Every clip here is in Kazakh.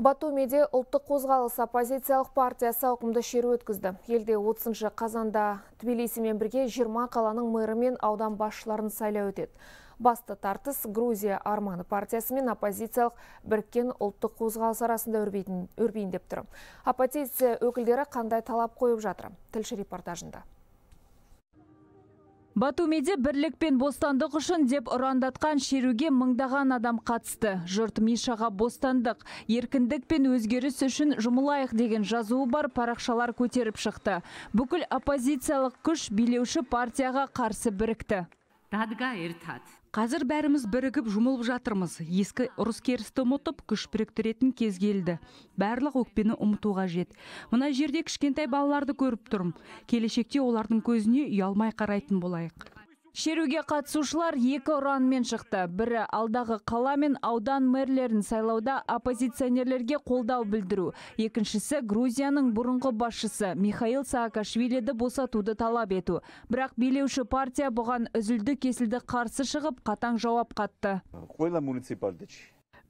Батумиде ұлттық қозғалыс оппозициялық партиясы ауқымды шеру өткізді. Елде 30-шы қазанда Тбилисимен бірге 20 қаланың мэрі мен аудан басшыларын сайлау өтеді. Басты тартыс Грузия Арманы партиясы мен оппозициялық біріккен ұлттық қозғалыс арасында өрбейін деп тұр. Оппозиция өкілдері қандай талап қойып жатыр? Тілші репортажында. Батумиде бірлік пен бостандық үшін деп ұрандатқан шеруге мыңдаған адам қатысты. Жұрт Мишаға бостандық, еркіндік пен өзгеріс үшін жұмылайық деген жазуы бар парақшалар көтеріп шықты. Бүкіл оппозициялық күш билеуші партияға қарсы бірікті дадга эртат қазір бәріміз бірігіп жұмылып жатырмыз ескі ұрыс керісті ұмытып күш біріктіретін кез келді барлық өкпені ұмыту қажет мына жерде кішкентай балаларды көріп тұрмын келешекте олардың көзіне ұялмай қарайтын болайық Шеруге қатысушылар екі ұранмен шықты. Бірі алдағы қала мен аудан мэрлерін сайлауда оппозиционерлерге қолдау білдіру. Екіншісі Грузияның бұрынғы басшысы Михаил Саакашвилиді босатуды талап ету. Бірақ билеуші партия бұған үзілді кесілді қарсы шығып қатаң жауап қатты. Қойла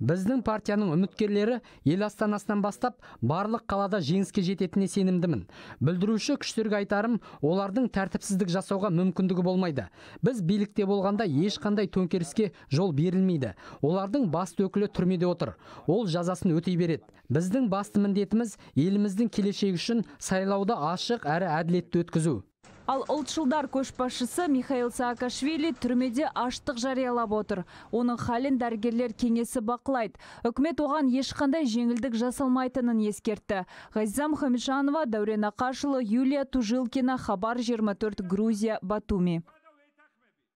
біздің партияның үміткерлері ел астанасынан бастап барлық қалада жеңіске жететініне сенімдімін бүлдіруші күштерге айтарым олардың тәртіпсіздік жасауға мүмкіндігі болмайды біз билікте болғанда ешқандай төңкеріске жол берілмейді олардың басты өкілі түрмеде отыр ол жазасын өтей береді біздің басты міндетіміз еліміздің келешегі үшін сайлауды ашық әрі әділетті өткізу Ал ұлтшылдар көшбасшысы Михаил Саакашвили түрмеде аштық жариялап отыр. Оның халін дәргерлер кеңесі бақылайды. Үкімет оған ешқандай жеңілдік жасалмайтынын ескертті. Ғазиза Хамишанова, Дәурен Ақашұлы, Юлия Тужилкина, Хабар 24, Грузия, Батуми.